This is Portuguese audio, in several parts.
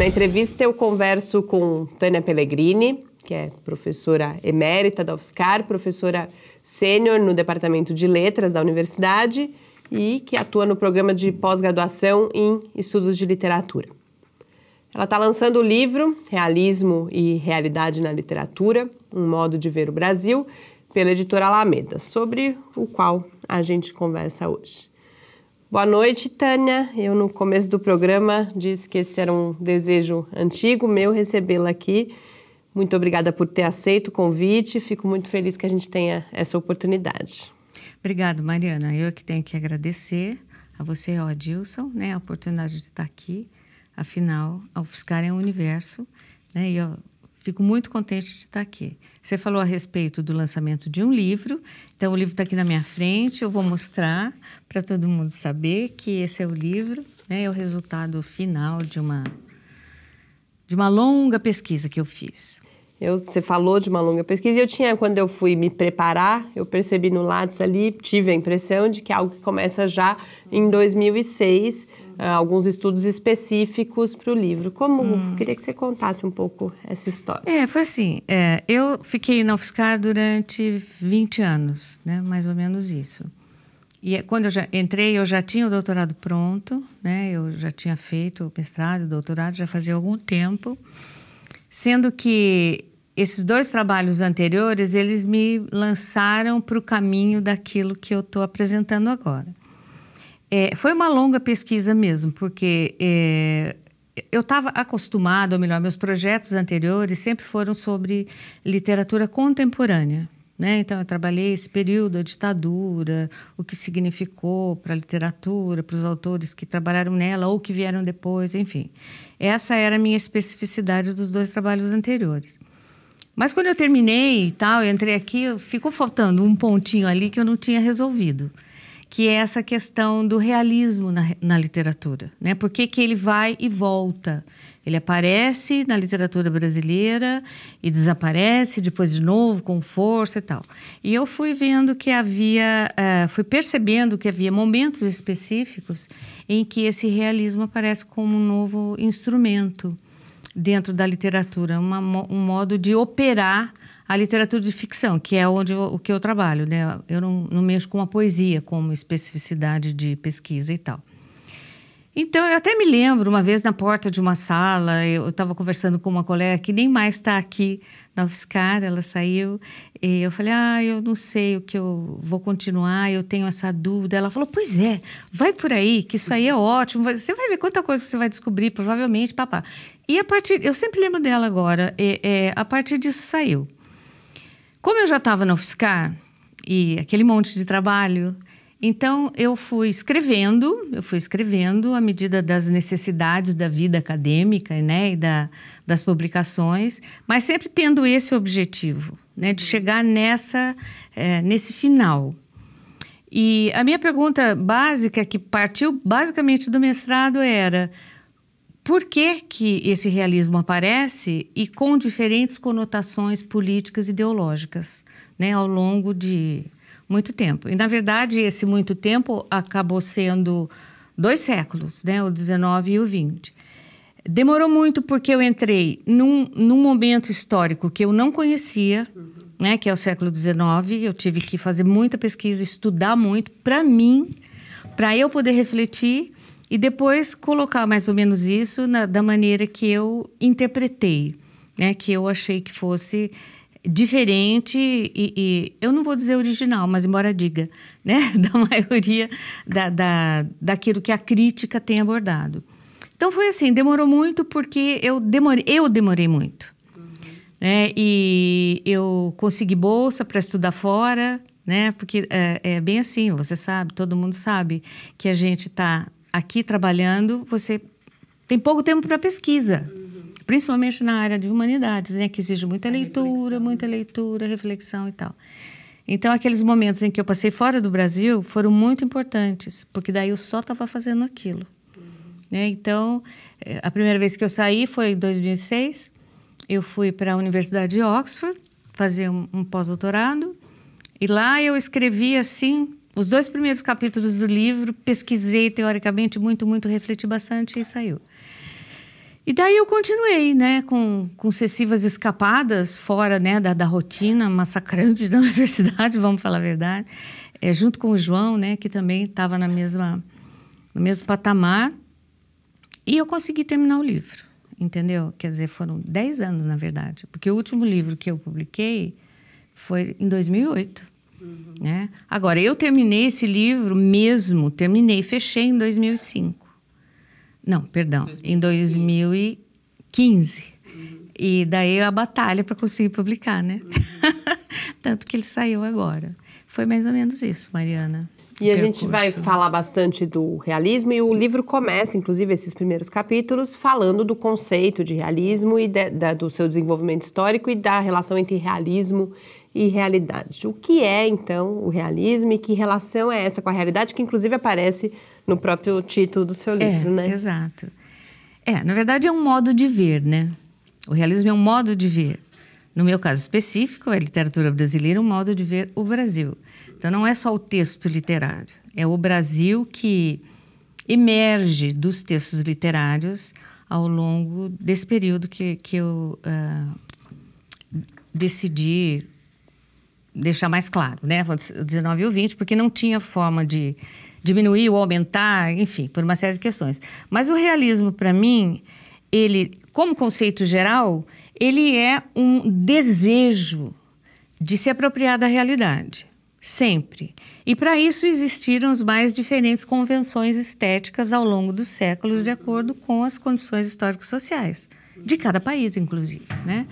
Na entrevista eu converso com Tânia Pellegrini, que é professora emérita da UFSCar, professora sênior no Departamento de Letras da Universidade e que atua no programa de pós-graduação em Estudos de Literatura. Ela está lançando o livro Realismo e Realidade na Literatura, um modo de ver o Brasil, pela editora Alameda, sobre o qual a gente conversa hoje. Boa noite, Tânia. Eu, no começo do programa, disse que esse era um desejo antigo meu recebê-la aqui. Muito obrigada por ter aceito o convite. Fico muito feliz que a gente tenha essa oportunidade. Obrigada, Mariana. Eu é que tenho que agradecer a você, ao Adilson, né, a oportunidade de estar aqui. Afinal, a UFSCar é um universo né, e a Fico muito contente de estar aqui. Você falou a respeito do lançamento de um livro, então o livro está aqui na minha frente, eu vou mostrar para todo mundo saber que esse é o livro, né, é o resultado final de uma, de uma longa pesquisa que eu fiz. Eu, você falou de uma longa pesquisa. Eu tinha, quando eu fui me preparar, eu percebi no Lattes ali, tive a impressão de que é algo que começa já em 2006, ah, alguns estudos específicos para o livro. Como hum. queria que você contasse um pouco essa história? É, foi assim. É, eu fiquei na UFSCar durante 20 anos, né? Mais ou menos isso. E é, quando eu já entrei, eu já tinha o doutorado pronto, né? Eu já tinha feito o mestrado, o doutorado, já fazia algum tempo. Sendo que esses dois trabalhos anteriores, eles me lançaram para o caminho daquilo que eu estou apresentando agora. É, foi uma longa pesquisa mesmo, porque é, eu estava acostumado, ou melhor, meus projetos anteriores sempre foram sobre literatura contemporânea. Né? Então, eu trabalhei esse período, a ditadura, o que significou para a literatura, para os autores que trabalharam nela ou que vieram depois, enfim. Essa era a minha especificidade dos dois trabalhos anteriores. Mas quando eu terminei e tal, eu entrei aqui, ficou faltando um pontinho ali que eu não tinha resolvido que é essa questão do realismo na, na literatura. Né? Por que, que ele vai e volta? Ele aparece na literatura brasileira e desaparece, depois de novo, com força e tal. E eu fui vendo que havia, uh, fui percebendo que havia momentos específicos em que esse realismo aparece como um novo instrumento dentro da literatura, uma, um modo de operar a literatura de ficção, que é onde eu, o que eu trabalho. Né? Eu não, não mexo com a poesia como especificidade de pesquisa e tal. Então, eu até me lembro, uma vez na porta de uma sala, eu estava conversando com uma colega que nem mais está aqui na UFSCar, ela saiu, e eu falei, ah, eu não sei o que eu vou continuar, eu tenho essa dúvida. Ela falou, pois é, vai por aí, que isso aí é ótimo, você vai ver quanta coisa você vai descobrir, provavelmente, papá. E a partir, eu sempre lembro dela agora, é, é, a partir disso saiu. Como eu já estava na UFSCar e aquele monte de trabalho, então eu fui escrevendo, eu fui escrevendo à medida das necessidades da vida acadêmica né, e da, das publicações, mas sempre tendo esse objetivo, né, de chegar nessa, é, nesse final. E a minha pergunta básica, que partiu basicamente do mestrado, era por que, que esse realismo aparece e com diferentes conotações políticas e ideológicas né, ao longo de muito tempo. E, na verdade, esse muito tempo acabou sendo dois séculos, né, o XIX e o XX. Demorou muito porque eu entrei num, num momento histórico que eu não conhecia, uhum. né, que é o século XIX. Eu tive que fazer muita pesquisa, estudar muito, para mim, para eu poder refletir e depois colocar mais ou menos isso na, da maneira que eu interpretei, né? Que eu achei que fosse diferente e, e eu não vou dizer original, mas embora diga, né? Da maioria da, da, daquilo que a crítica tem abordado. Então foi assim, demorou muito porque eu demorei, eu demorei muito. Uhum. Né? E eu consegui bolsa para estudar fora, né? Porque é, é, bem assim, você sabe, todo mundo sabe que a gente está aqui trabalhando, você tem pouco tempo para pesquisa, uhum. principalmente na área de humanidades, né, que exige muita Essa leitura, reflexão. Né? muita leitura, reflexão e tal. Então, aqueles momentos em que eu passei fora do Brasil foram muito importantes, porque daí eu só estava fazendo aquilo. Uhum. Né? Então, eh, a primeira vez que eu saí foi em 2006. Eu fui para a Universidade de Oxford fazer um, um pós-doutorado. E lá eu escrevi assim os dois primeiros capítulos do livro pesquisei teoricamente muito, muito, refleti bastante e saiu. E daí eu continuei, né, com, com sucessivas escapadas fora, né, da, da rotina massacrante da universidade, vamos falar a verdade, é, junto com o João, né, que também estava na mesma no mesmo patamar, e eu consegui terminar o livro, entendeu? Quer dizer, foram 10 anos, na verdade, porque o último livro que eu publiquei foi em 2008. Uhum. Né? Agora, eu terminei esse livro mesmo, terminei, fechei em 2005. Não, perdão, 2015. em 2015. Uhum. E daí é a batalha para conseguir publicar, né? Uhum. Tanto que ele saiu agora. Foi mais ou menos isso, Mariana. E a gente vai falar bastante do realismo, e o livro começa, inclusive, esses primeiros capítulos, falando do conceito de realismo e de, da, do seu desenvolvimento histórico e da relação entre realismo e realidade. O que é, então, o realismo e que relação é essa com a realidade, que inclusive aparece no próprio título do seu é, livro, é, né? Exato. É, na verdade é um modo de ver, né? O realismo é um modo de ver. No meu caso específico, a literatura brasileira é um modo de ver o Brasil. Então não é só o texto literário, é o Brasil que emerge dos textos literários ao longo desse período que, que eu uh, decidi deixar mais claro, né? O 19 ou 20, porque não tinha forma de diminuir ou aumentar, enfim, por uma série de questões. Mas o realismo, para mim, ele, como conceito geral, ele é um desejo de se apropriar da realidade, sempre. E para isso existiram as mais diferentes convenções estéticas ao longo dos séculos, de acordo com as condições histórico-sociais, de cada país, inclusive, né?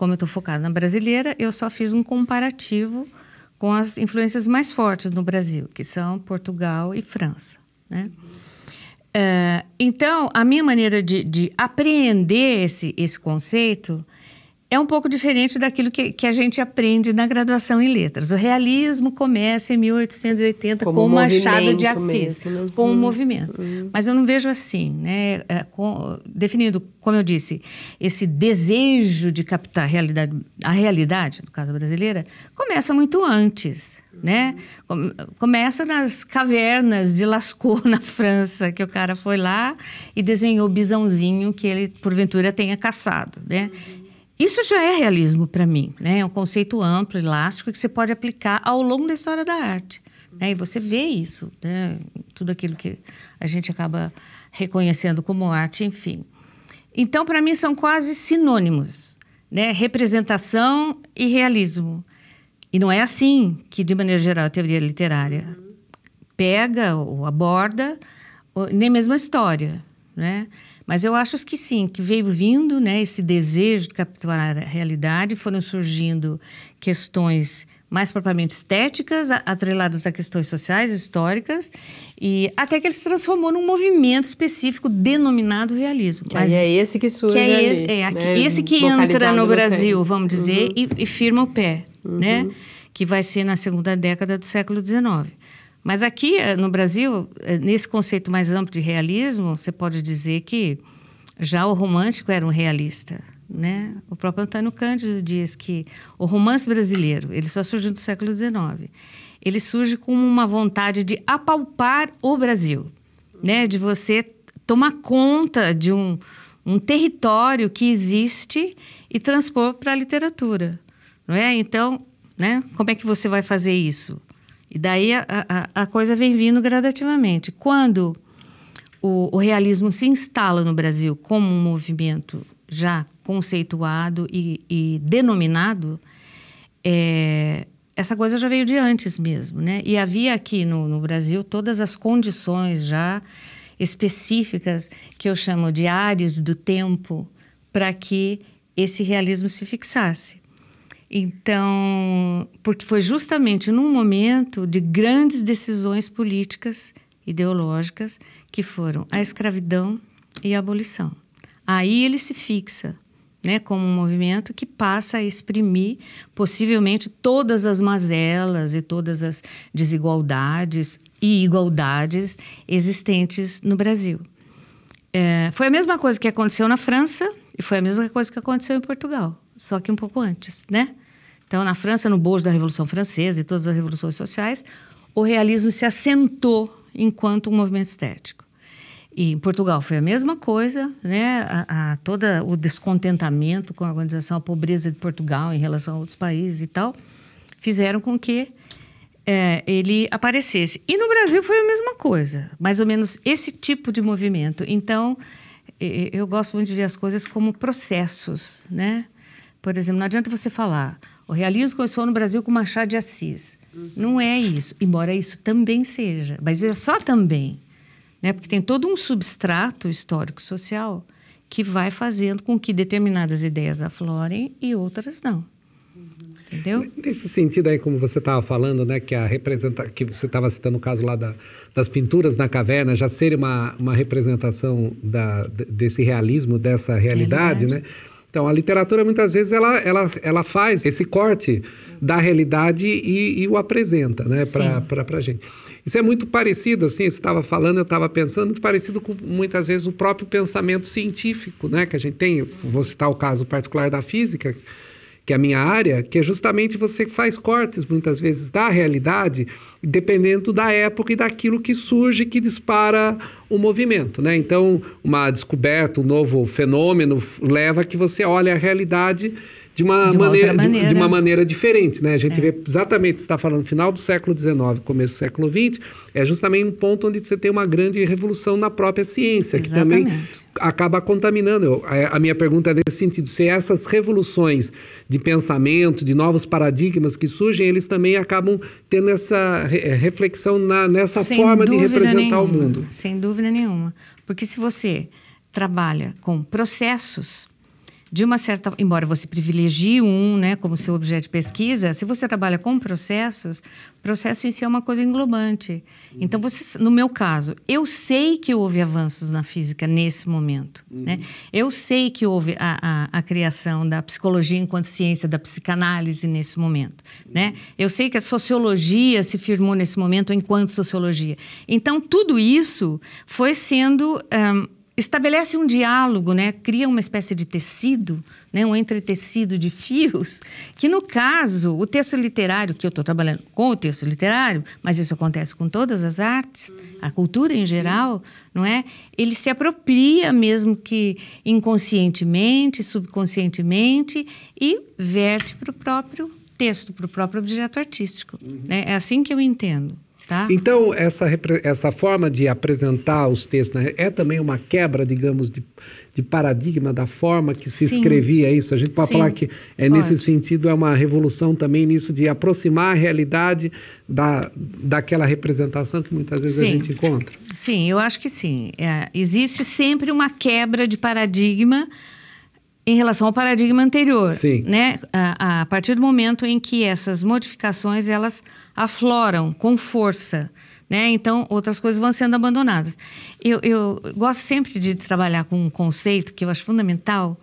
como eu estou focada na brasileira, eu só fiz um comparativo com as influências mais fortes no Brasil, que são Portugal e França. Né? Eh, então, a minha maneira de, de apreender esse, esse conceito é um pouco diferente daquilo que, que a gente aprende na graduação em letras. O realismo começa em 1880 Como com o Machado de Assis, mesmo. Né? com o um uhum, movimento. Hum. Mas eu não vejo assim, né? É, com, como eu disse, esse desejo de captar a realidade, a realidade, no caso brasileira, começa muito antes, hum. né? Começa nas cavernas de Lascaux, na França, que o cara foi lá e desenhou o bisãozinho que ele, porventura, tenha caçado, né? Hum. Isso já é realismo para mim, né? É um conceito amplo, elástico, que você pode aplicar ao longo da história da arte. Né? E você vê isso, né? tudo aquilo que a gente acaba reconhecendo como arte, enfim. Então, para mim, são quase sinônimos, né? representação e realismo. E não é assim que, de maneira geral, a teoria literária pega ou aborda nem mesmo a história né? Mas eu acho que sim, que veio vindo né, esse desejo de capturar a realidade, foram surgindo questões mais propriamente estéticas, atreladas a questões sociais, históricas, e até que ele se transformou num movimento específico denominado realismo. Que Mas, é esse que surge. Que é, ali, é, é né? esse que entra no Brasil, no vamos dizer, uhum. e, e, firma o pé, né, uhum. né? que vai ser na segunda década do século XIX. Mas aqui eh, no Brasil, eh, nesse conceito mais amplo de realismo, você pode dizer que já o romântico era um realista. Né? O próprio Antônio Cândido diz que o romance brasileiro ele só surge no século XIX. Ele surge com uma vontade de apalpar o Brasil, né? de você tomar conta de um, um território que existe e transpor para a literatura. Não é? Então, né? como é que você vai fazer isso? E daí a, a, a coisa vem vindo gradativamente. Quando o, o realismo se instala no Brasil como um movimento já conceituado e, e denominado, é, essa coisa já veio de antes mesmo, né? E havia aqui no, no, Brasil todas as condições já específicas que eu chamo de áreas do tempo para que esse realismo se fixasse. Então, porque foi justamente num momento de grandes decisões políticas, ideológicas, que foram a escravidão e a abolição. Aí ele se fixa né, como um movimento que passa a exprimir possivelmente todas as mazelas e todas as desigualdades e igualdades existentes no Brasil. É, foi a mesma coisa que aconteceu na França e foi a mesma coisa que aconteceu em Portugal, só que um pouco antes, né? Então, na França, no bojo da Revolução Francesa e todas as revoluções sociais, o realismo se assentou enquanto um movimento estético. E em Portugal foi a mesma coisa, né? A, a, todo o descontentamento com a organização, a pobreza de Portugal em relação a outros países e tal, fizeram com que é, ele aparecesse. E no Brasil foi a mesma coisa, mais ou menos esse tipo de movimento. Então, eu gosto muito de ver as coisas como processos, né? Por exemplo, não adianta você falar, o realismo começou no Brasil com Machado de Assis. Uhum. Não é isso, embora isso também seja, mas é só também, né? Porque tem todo um substrato histórico social que vai fazendo com que determinadas ideias aflorem e outras não. Uhum. Entendeu? Nesse sentido aí, como você estava falando, né, que a representa, que você estava citando o caso lá da, das pinturas na caverna, já ser uma, uma representação da, desse realismo, dessa realidade, né? realidade. né? Então, a literatura muitas vezes ela, ela, ela faz esse corte da realidade e, e o apresenta né, para a gente. Isso é muito parecido, assim, você estava falando, eu estava pensando, muito parecido com muitas vezes o próprio pensamento científico né, que a gente tem. vou citar o caso particular da física, que é a minha área, que é justamente você faz cortes muitas vezes da realidade, dependendo da época e daquilo que surge que dispara o movimento, né? Então, uma descoberta, um novo fenômeno leva que você olhe a realidade de uma, de uma maneira, maneira. De, de, uma maneira diferente, né? A gente é. vê exatamente, você está falando, final do século XIX, começo do século XX, é justamente um ponto onde você tem uma grande revolução na própria ciência, exatamente. que também acaba contaminando. Eu, a, é, a, minha pergunta é nesse sentido, se essas revoluções de pensamento, de novos paradigmas que surgem, eles também acabam tendo essa re é, reflexão na, nessa Sem forma de representar nenhuma. o mundo. Sem dúvida nenhuma. Porque se você trabalha com processos, de uma certa, embora você privilegie um, né, como seu objeto de pesquisa, se você trabalha com processos, processo em si é uma coisa englobante. Então, uhum. Então, você, no meu caso, eu sei que houve avanços na física nesse momento, uhum. né? Eu sei que houve a, a, a, criação da psicologia enquanto ciência da psicanálise nesse momento, né? uhum. né? Eu sei que a sociologia se firmou nesse momento enquanto sociologia. Então, tudo isso foi sendo um, estabelece um diálogo, né? cria uma espécie de tecido, né? um entretecido de fios, que no caso, o texto literário, que eu estou trabalhando com o texto literário, mas isso acontece com todas as artes, a cultura em geral, não é? Ele se apropria mesmo que inconscientemente, subconscientemente e verte para o próprio texto, para o próprio objeto artístico. Uhum. Né? É assim que eu entendo. Tá. Então, essa, essa forma de apresentar os textos né, é também uma quebra, digamos, de, de paradigma da forma que se Sim. escrevia isso. A gente pode Sim. falar que, é, pode. nesse sentido, é uma revolução também nisso de aproximar a realidade da, daquela representação que muitas vezes sim. a gente encontra. Sim, eu acho que sim. É, existe sempre uma quebra de paradigma em relação ao paradigma anterior, Sim. né? A, a, partir do momento em que essas modificações elas afloram com força, né? Então outras coisas vão sendo abandonadas. Eu, eu gosto sempre de trabalhar com um conceito que eu acho fundamental,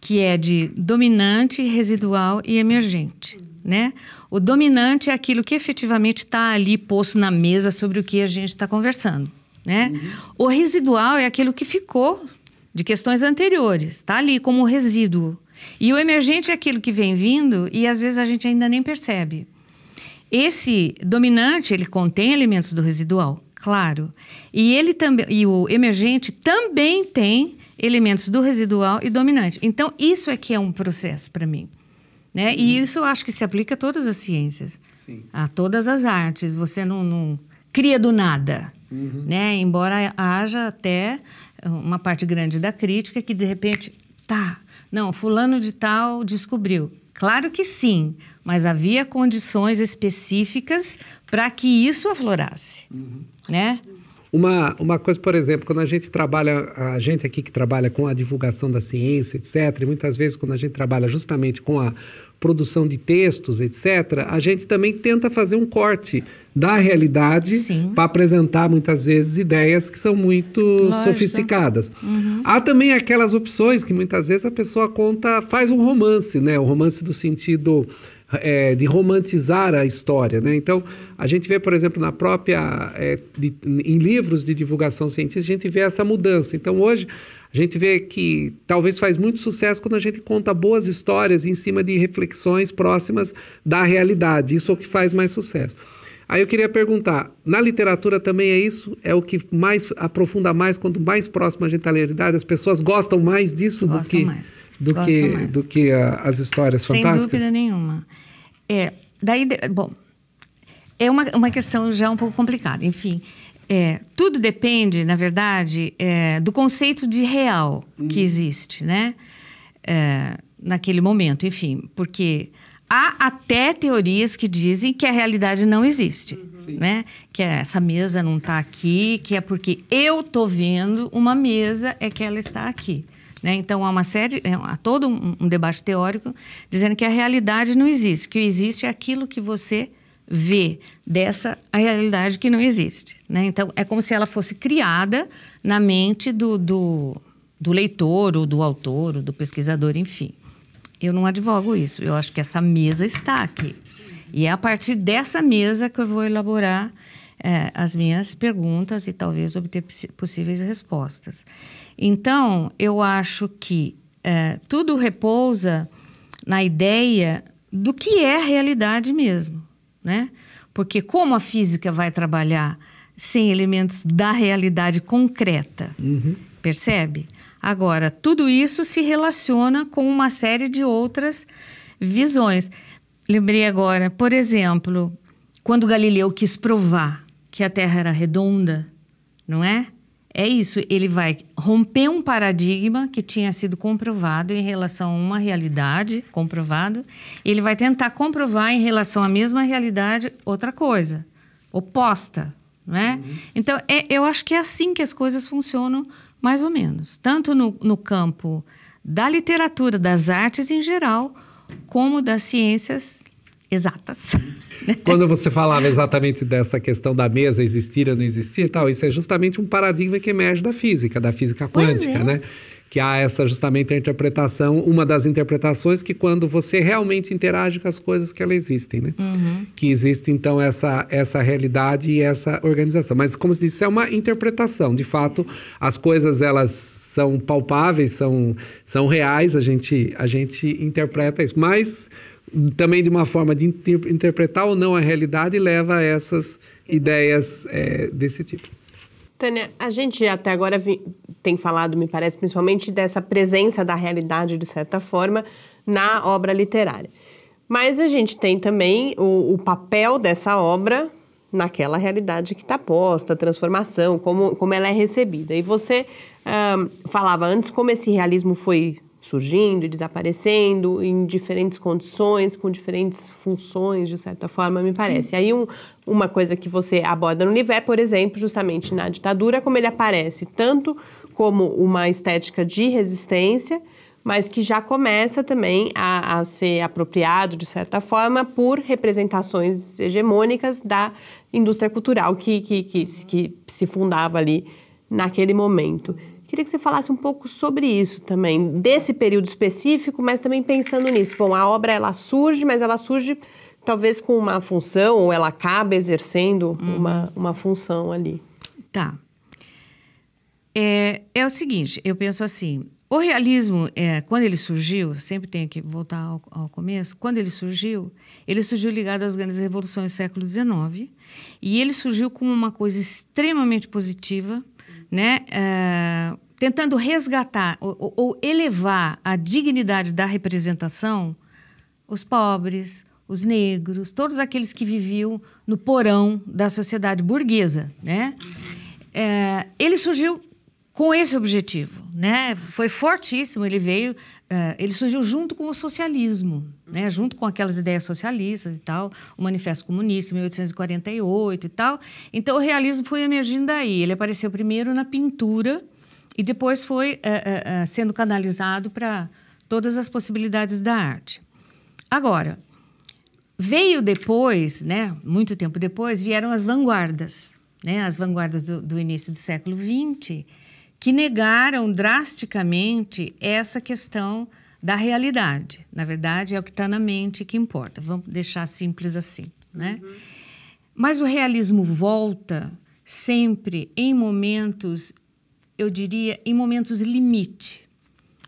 que é de dominante, residual e emergente, né? O dominante é aquilo que efetivamente está ali posto na mesa sobre o que a gente está conversando, né? Uhum. O residual é aquilo que ficou de questões anteriores, está ali como resíduo. E o emergente é aquilo que vem vindo e às vezes a gente ainda nem percebe. Esse dominante, ele contém elementos do residual, claro. E ele também e o emergente também tem elementos do residual e dominante. Então isso é que é um processo para mim. Né? E hum. isso eu acho que se aplica a todas as ciências, Sim. a todas as artes. Você não, não cria do nada, uhum. né? Embora haja até uma parte grande da crítica que de repente, tá, não, fulano de tal descobriu. Claro que sim, mas havia condições específicas para que isso aflorasse, uhum. né? Uma, uma coisa, por exemplo, quando a gente trabalha, a gente aqui que trabalha com a divulgação da ciência, etc., e muitas vezes quando a gente trabalha justamente com a produção de textos, etc., a gente também tenta fazer um corte da realidade para apresentar muitas vezes ideias que são muito Lógico. Né? sofisticadas. Uhum. Há também aquelas opções que muitas vezes a pessoa conta, faz um romance, né? O romance do sentido é, de romantizar a história. Né? Então, a gente vê, por exemplo, na própria. É, de, em livros de divulgação científica, a gente vê essa mudança. Então, hoje, a gente vê que talvez faz muito sucesso quando a gente conta boas histórias em cima de reflexões próximas da realidade. Isso é o que faz mais sucesso. Aí eu queria perguntar, na literatura também é isso? É o que mais aprofunda mais, quanto mais próximo a gente está à realidade, as pessoas gostam mais disso gostam do que, mais. Do que, mais. Do que a, as histórias fantásticas? Sem dúvida nenhuma. É, daí, bom, é uma, uma questão já um pouco complicada. Enfim, é, tudo depende, na verdade, é, do conceito de real que hum. existe, né? É, naquele momento, enfim, porque Há até teorias que dizem que a realidade não existe, uhum. né? Que essa mesa não está aqui, que é porque eu tô vendo uma mesa é que ela está aqui. Né? Então, há uma série, é, há todo um, um, debate teórico dizendo que a realidade não existe, que existe é aquilo que você vê dessa realidade que não existe. Né? Então, é como se ela fosse criada na mente do, do, do leitor, ou do autor, ou do pesquisador, enfim. Eu não advogo isso. Eu acho que essa mesa está aqui. E é a partir dessa mesa que eu vou elaborar é, as minhas perguntas e talvez obter possíveis respostas. Então, eu acho que é, tudo repousa na ideia do que é a realidade mesmo, né? Porque como a física vai trabalhar sem elementos da realidade concreta, uhum. percebe? Agora, tudo isso se relaciona com uma série de outras visões. Lembrei agora, por exemplo, quando Galileu quis provar que a Terra era redonda, não é? É isso, ele vai romper um paradigma que tinha sido comprovado em relação a uma realidade comprovado, ele vai tentar comprovar em relação à mesma realidade outra coisa, oposta, não é? Uhum. Então, é, eu acho que é assim que as coisas funcionam mais ou menos, tanto no, no campo da literatura, das artes em geral, como das ciências exatas. Quando você falava exatamente dessa questão da mesa existir ou não existir e tal, isso é justamente um paradigma que emerge da física, da física quântica, é. né? que há essa justamente a interpretação, uma das interpretações que quando você realmente interage com as coisas que elas existem, né? Uhum. Que existe então essa essa realidade e essa organização. Mas como se disse, é uma interpretação. De fato, as coisas elas são palpáveis, são, são reais, a gente, a gente interpreta isso. Mas também de uma forma de inter interpretar ou não a realidade leva a essas ideias é, desse tipo. Tânia, a gente até agora vi, tem falado, me parece, principalmente dessa presença da realidade, de certa forma, na obra literária. Mas a gente tem também o, o papel dessa obra naquela realidade que está posta, a transformação, como, como ela é recebida. E você um, falava antes como esse realismo foi surgindo e desaparecendo em diferentes condições, com diferentes funções, de certa forma, me parece. Sim. Aí um, uma coisa que você aborda no livro é, por exemplo, justamente na ditadura, como ele aparece tanto como uma estética de resistência, mas que já começa também a, a, ser apropriado, de certa forma, por representações hegemônicas da indústria cultural que, que, que, que se fundava ali naquele momento. Queria que você falasse um pouco sobre isso também, desse período específico, mas também pensando nisso. Bom, a obra ela surge, mas ela surge talvez com uma função, ou ela acaba exercendo uhum. uma, uma função ali. Tá. É, é o seguinte, eu penso assim, o realismo, é, quando ele surgiu, sempre tenho que voltar ao, ao, começo, quando ele surgiu, ele surgiu ligado às grandes revoluções do século XIX e ele surgiu como uma coisa extremamente positiva, né? É, tentando resgatar ou, ou elevar a dignidade da representação, os pobres, os negros, todos aqueles que viviam no porão da sociedade burguesa, né? É, ele surgiu com esse objetivo, né? Foi fortíssimo. Ele veio, é, ele surgiu junto com o socialismo, né? Junto com aquelas ideias socialistas e tal, o Manifesto Comunista, 1848 e tal. Então o realismo foi emergindo daí. Ele apareceu primeiro na pintura e depois foi uh, uh, sendo canalizado para todas as possibilidades da arte. Agora, veio depois, né, muito tempo depois, vieram as vanguardas, né, as vanguardas do, do início do século XX, que negaram drasticamente essa questão da realidade. Na verdade, é o que está na mente que importa. Vamos deixar simples assim, né? Uhum. Mas o realismo volta sempre em momentos eu diria, em momentos limite,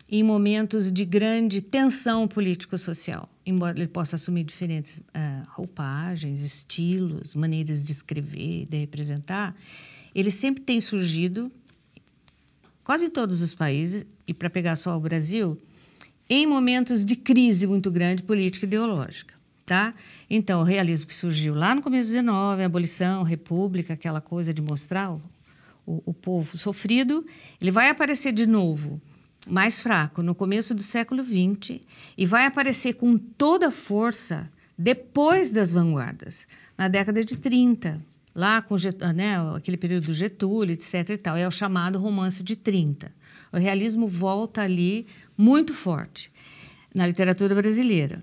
em momentos de grande tensão político-social. Embora ele possa assumir diferentes uh, roupagens, estilos, maneiras de escrever, de representar, ele sempre tem surgido, quase em todos os países, e para pegar só o Brasil, em momentos de crise muito grande política e ideológica. Tá? Então, o realismo que surgiu lá no começo do 19, a abolição, a república, aquela coisa de mostrar o, o povo sofrido, ele vai aparecer de novo mais fraco no começo do século XX e vai aparecer com toda força depois das vanguardas, na década de 30, lá com ah, né, aquele período do Getúlio, etc. E tal. É o chamado romance de 30. O realismo volta ali muito forte na literatura brasileira.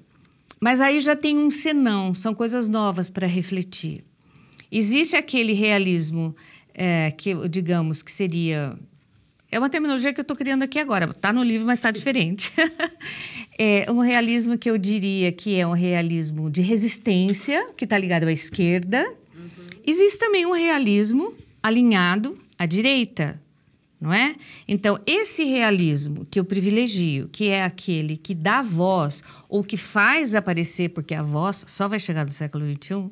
Mas aí já tem um senão, são coisas novas para refletir. Existe aquele realismo é, que digamos que seria é uma terminologia que eu estou criando aqui agora. Está no livro, mas está diferente. é um realismo que eu diria que é um realismo de resistência, que está ligado à esquerda. Uhum. Existe também um realismo alinhado à direita, não é? Então, esse realismo que eu privilegio, que é aquele que dá voz ou que faz aparecer, porque a voz só vai chegar no século XXI, uhum.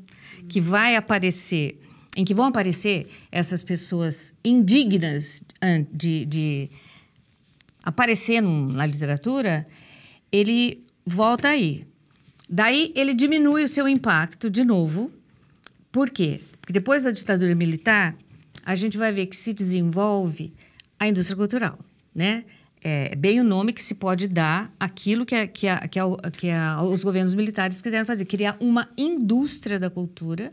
que vai aparecer em que vão aparecer essas pessoas indignas de, de aparecer na literatura, ele volta aí. Daí ele diminui o seu impacto de novo. Por quê? Porque depois da ditadura militar, a gente vai ver que se desenvolve a indústria cultural, né? É, é, bem o nome que se pode dar aquilo que, a, que, a, que, a, que os governos militares quiseram fazer, criar uma indústria da cultura,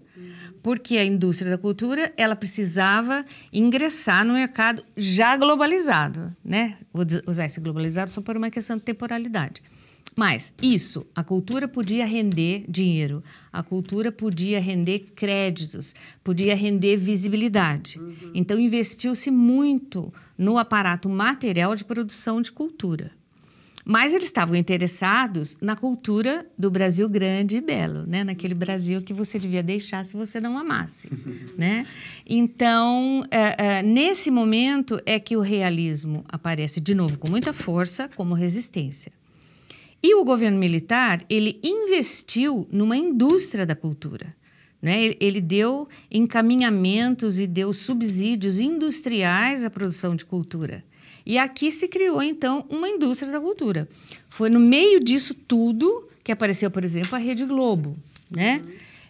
porque a indústria da cultura ela precisava ingressar no mercado já globalizado, né? Vou usar esse globalizado só por uma questão de temporalidade. Mas isso, a cultura podia render dinheiro, a cultura podia render créditos, podia render visibilidade. Uhum. Então, investiu-se muito no aparato material de produção de cultura. Mas eles estavam interessados na cultura do Brasil grande e belo, né? Naquele Brasil que você devia deixar se você não amasse, né? Então, é, é, nesse momento é que o realismo aparece de novo com muita força como resistência. E o governo militar, ele investiu numa indústria da cultura. Né? Ele deu encaminhamentos e deu subsídios industriais à produção de cultura. E aqui se criou, então, uma indústria da cultura. Foi no meio disso tudo que apareceu, por exemplo, a Rede Globo, né?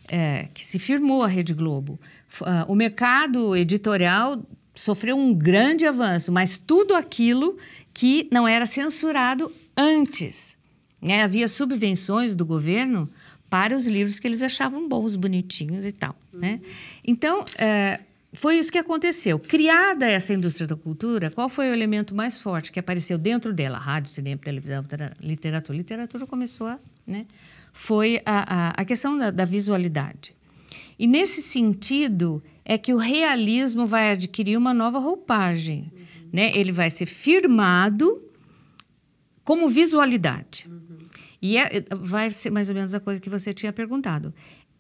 É, que se firmou a Rede Globo. Ah, o mercado editorial sofreu um grande avanço, mas tudo aquilo que não era censurado antes. Né? Havia subvenções do governo para os livros que eles achavam bons, bonitinhos e tal. Uhum. Né? Então, é, foi isso que aconteceu. Criada essa indústria da cultura, qual foi o elemento mais forte que apareceu dentro dela? Rádio, cinema, televisão, literatura. Literatura começou a. Né? Foi a, a, a questão da, da visualidade. E nesse sentido é que o realismo vai adquirir uma nova roupagem. Uhum. Né? Ele vai ser firmado como visualidade. Uhum. E é, é, vai ser mais ou menos a coisa que você tinha perguntado.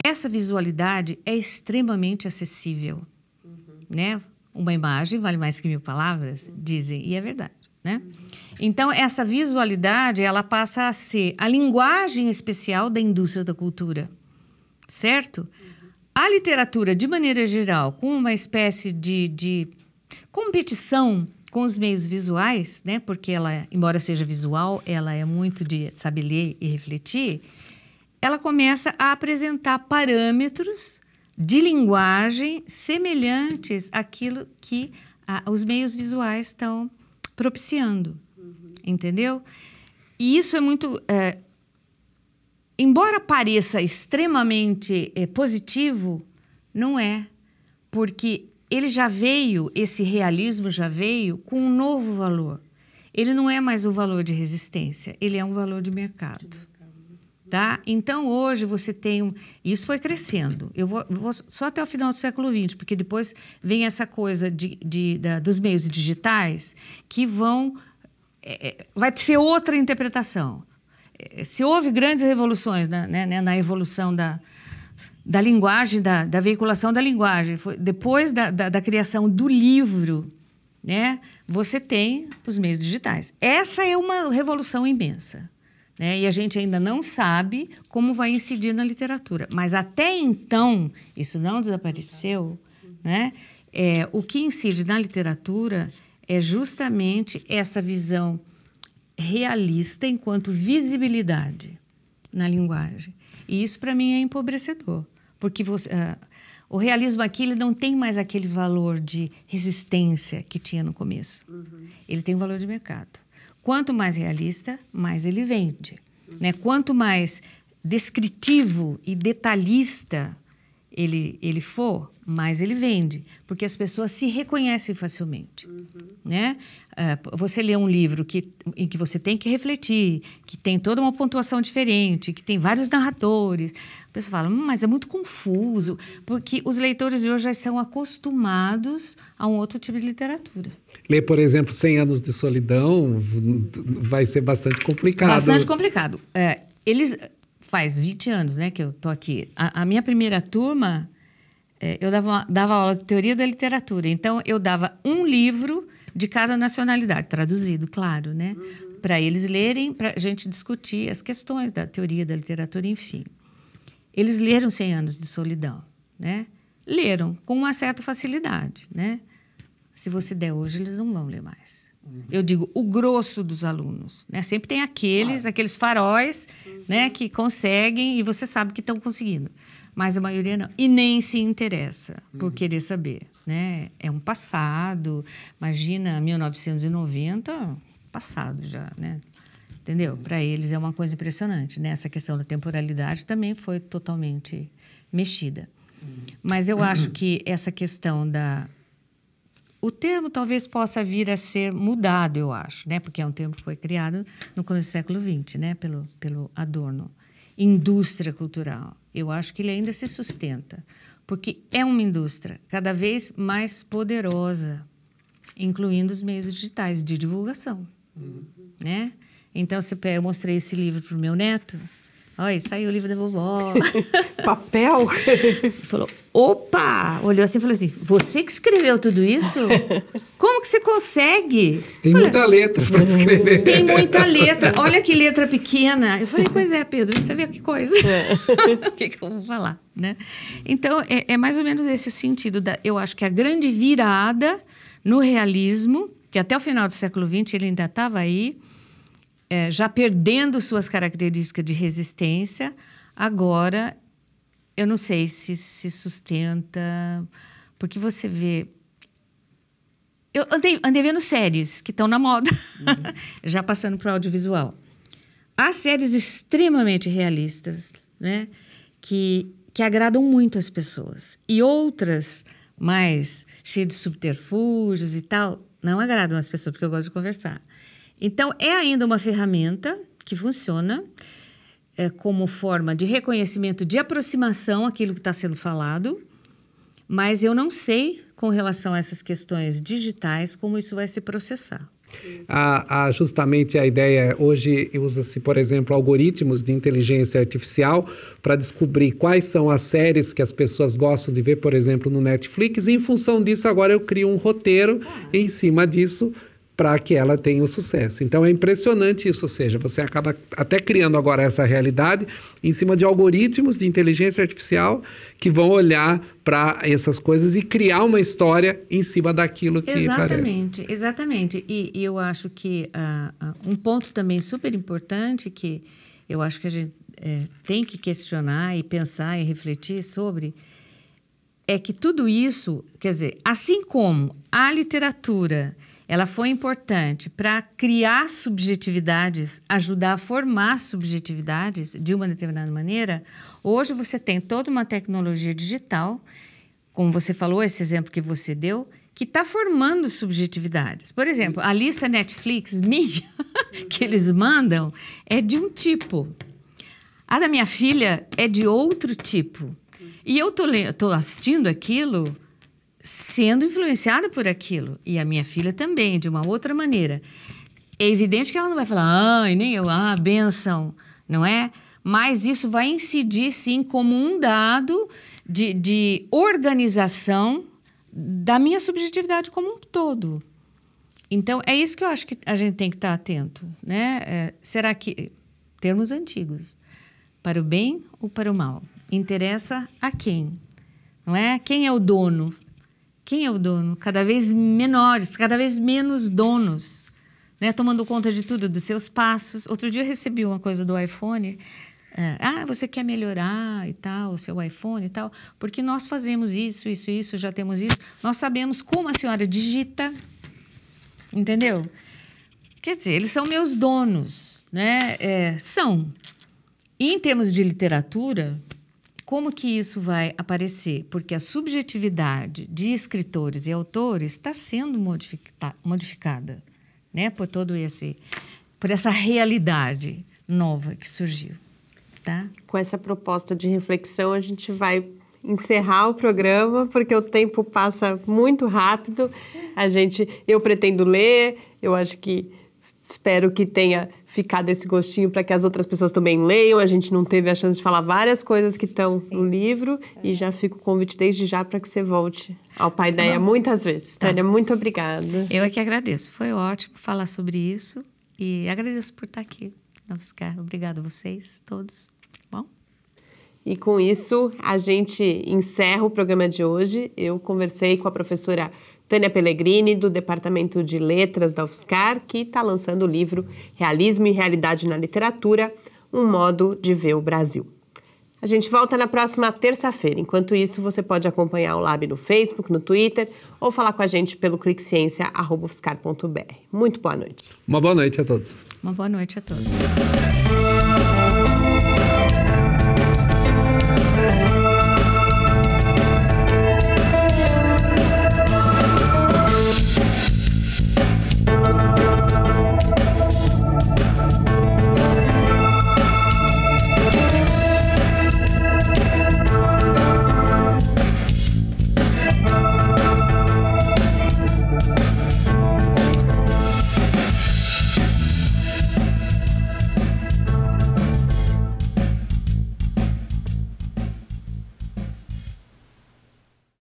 Essa visualidade é extremamente acessível, uhum. né? Uma imagem vale mais que mil palavras, uhum. dizem, e é verdade, né? Uhum. Então, essa visualidade, ela passa a ser a linguagem especial da indústria da cultura, certo? A literatura, de maneira geral, com uma espécie de, de competição com os meios visuais, né? Porque ela, embora seja visual, ela é muito de saber ler e refletir. Ela começa a apresentar parâmetros de linguagem semelhantes àquilo que os meios visuais estão propiciando, uhum. entendeu? E isso é muito, é, embora pareça extremamente é, positivo, não é, porque ele já veio, esse realismo já veio com um novo valor. Ele não é mais um valor de resistência, ele é um valor de mercado. Tá? Então, hoje você tem. Um... Isso foi crescendo. Eu vou, vou, só até o final do século XX, porque depois vem essa coisa de, de da, dos meios digitais que vão. É, é, vai ser outra interpretação. É, se houve grandes revoluções na, né, né, na evolução da, da linguagem, da, da veiculação da linguagem. Foi depois da, da, da criação do livro, né, você tem os meios digitais. Essa é uma revolução imensa. Né? E a gente ainda não sabe como vai incidir na literatura. Mas até então, isso não desapareceu. Né? É, o que incide na literatura é justamente essa visão realista enquanto visibilidade na linguagem. E isso, para mim, é empobrecedor. Porque você, uh, o realismo aqui ele não tem mais aquele valor de resistência que tinha no começo. Uhum. Ele tem um valor de mercado. Quanto mais realista, mais ele vende. Uhum. Né? Quanto mais descritivo e detalhista ele, ele for, mais ele vende, porque as pessoas se reconhecem facilmente. Uhum. Né? É, você lê um livro que, em que você tem que refletir, que tem toda uma pontuação diferente, que tem vários narradores, a pessoa fala, hum, mas é muito confuso, porque os leitores de hoje já estão acostumados a um outro tipo de literatura. Ler, por exemplo, 100 Anos de Solidão vai ser bastante complicado. Bastante complicado. É, eles faz 20 anos né, que eu estou aqui. A, a minha primeira turma, é, eu dava, uma, dava aula de teoria da literatura. Então, eu dava um livro de cada nacionalidade, traduzido, claro, né? Uhum. Para eles lerem, para a gente discutir as questões da teoria da literatura, enfim. Eles leram 100 anos de solidão, né? Leram com uma certa facilidade, né? Se você der hoje, eles não vão ler mais. Uhum. Eu digo o grosso dos alunos, né? Sempre tem aqueles, claro. aqueles faróis, uhum. né, que conseguem e você sabe que estão conseguindo. Mas a maioria não. E nem se interessa por uhum. querer saber, né? É um passado. Imagina 1990, passado já, né? Entendeu? Uhum. Para eles é uma coisa impressionante, né? Essa questão da temporalidade também foi totalmente mexida. Uhum. Mas eu acho que essa questão da o termo talvez possa vir a ser mudado, eu acho, né? porque é um termo que foi criado no começo do século XX, né? pelo, pelo Adorno. Indústria cultural. Eu acho que ele ainda se sustenta, porque é uma indústria cada vez mais poderosa, incluindo os meios digitais de divulgação. Uhum. Né? Então, eu mostrei esse livro para o meu neto, Olha, saiu o livro da vovó. Papel? falou, opa! Olhou assim e falou assim: Você que escreveu tudo isso? Como que você consegue? Tem falei, muita letra para hum, escrever. Tem muita letra. Olha que letra pequena. Eu falei: Pois é, Pedro, você vê que coisa. O é. que, que eu vou falar? Né? Então, é, é mais ou menos esse o sentido. Da, eu acho que a grande virada no realismo, que até o final do século XX ele ainda estava aí é, já perdendo suas características de resistência, agora eu não sei se se sustenta, porque você vê. Eu andei, andei vendo séries que estão na moda, uhum. já passando para o audiovisual. Há séries extremamente realistas, né? Que, que agradam muito as pessoas. E outras mais cheias de subterfúgios e tal, não agradam as pessoas, porque eu gosto de conversar. Então, é ainda uma ferramenta que funciona é, como forma de reconhecimento, de aproximação àquilo que está sendo falado, mas eu não sei, com relação a essas questões digitais, como isso vai se processar. justamente a ideia hoje usa-se, por exemplo, algoritmos de inteligência artificial para descobrir quais são as séries que as pessoas gostam de ver, por exemplo, no Netflix. E em função disso, agora eu crio um roteiro ah. em cima disso para que ela tenha sucesso. Então é impressionante isso, ou seja, você acaba até criando agora essa realidade em cima de algoritmos de inteligência artificial que vão olhar para essas coisas e criar uma história em cima daquilo que exatamente, parece. Exatamente, e, e eu acho que uh, um ponto também super importante que eu acho que a gente é, tem que questionar e pensar e refletir sobre é que tudo isso, quer dizer, assim como a literatura ela foi importante para criar subjetividades, ajudar a formar subjetividades de uma determinada maneira. Hoje você tem toda uma tecnologia digital, como você falou, esse exemplo que você deu, que está formando subjetividades. Por exemplo, a lista Netflix minha que eles mandam é de um tipo. A da minha filha é de outro tipo. E eu tô, tô assistindo aquilo sendo influenciada por aquilo. E a minha filha também, de uma outra maneira. É evidente que ela não vai falar, ai, nem eu, ah, benção, não é? Mas isso vai incidir, sim, como um dado de, de organização da minha subjetividade como um todo. Então, é isso que eu acho que a gente tem que estar tá atento, né? É, será que... Termos antigos. Para o bem ou para o mal? Interessa a quem, não é? Quem é o dono quem é o dono? Cada vez menores, cada vez menos donos, né? Tomando conta de tudo, dos seus passos. Outro dia eu recebi uma coisa do iPhone. É, ah, você quer melhorar e tal, o seu iPhone e tal, porque nós fazemos isso, isso, isso, já temos isso. Nós sabemos como a senhora digita, entendeu? Quer dizer, eles são meus donos, né? É, são. E em termos de literatura, como que isso vai aparecer? Porque a subjetividade de escritores e autores está sendo modificada, né, por todo esse, por essa realidade nova que surgiu, tá? Com essa proposta de reflexão a gente vai encerrar o programa porque o tempo passa muito rápido. A gente, eu pretendo ler, eu acho que espero que tenha ficar desse gostinho para que as outras pessoas também leiam. A gente não teve a chance de falar várias coisas que estão no livro é. e já fico o convite desde já para que você volte ao Pai Ideia muitas vezes. Tá. Tânia, muito obrigada. Eu é que agradeço. Foi ótimo falar sobre isso e agradeço por estar tá aqui na Fiscar. Obrigada a vocês todos. Bom? E com isso, a gente encerra o programa de hoje. Eu conversei com a professora Tânia Pellegrini, do Departamento de Letras da UFSCar, que está lançando o livro Realismo e Realidade na Literatura Um Modo de Ver o Brasil. A gente volta na próxima terça-feira. Enquanto isso, você pode acompanhar o Lab no Facebook, no Twitter ou falar com a gente pelo cliqueciência.ufscar.br. Muito boa noite. Uma boa noite a todos. Uma boa noite a todos.